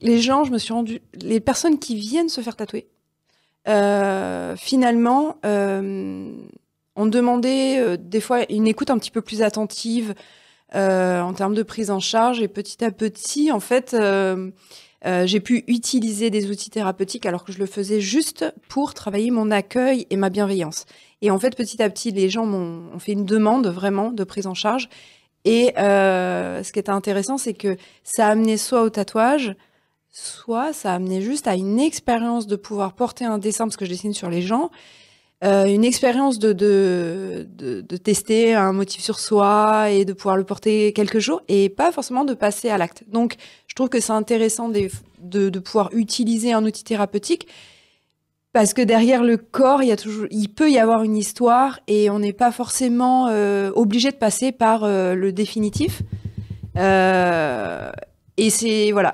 les gens, je me suis rendu, les personnes qui viennent se faire tatouer, euh, finalement, euh, ont on euh, des fois une écoute un petit peu plus attentive en termes de prise en charge. Et petit à petit, en fait, j'ai pu utiliser des outils thérapeutiques alors que je le faisais juste pour travailler mon accueil et ma bienveillance. Et en fait, petit à petit, les gens m'ont fait une demande vraiment de prise en charge. Et euh, ce qui était intéressant, c'est que ça amenait soit au tatouage, soit ça amenait juste à une expérience de pouvoir porter un dessin, parce que je dessine sur les gens, euh, une expérience de, de, de, de, tester un motif sur soi et de pouvoir le porter quelques jours, et pas forcément de passer à l'acte. Donc, je trouve que c'est intéressant de, de pouvoir utiliser un outil thérapeutique, parce que derrière le corps, il, y toujours, il peut y avoir une histoire et on n'est pas forcément euh, obligé de passer par euh, le définitif. Euh, et c'est voilà.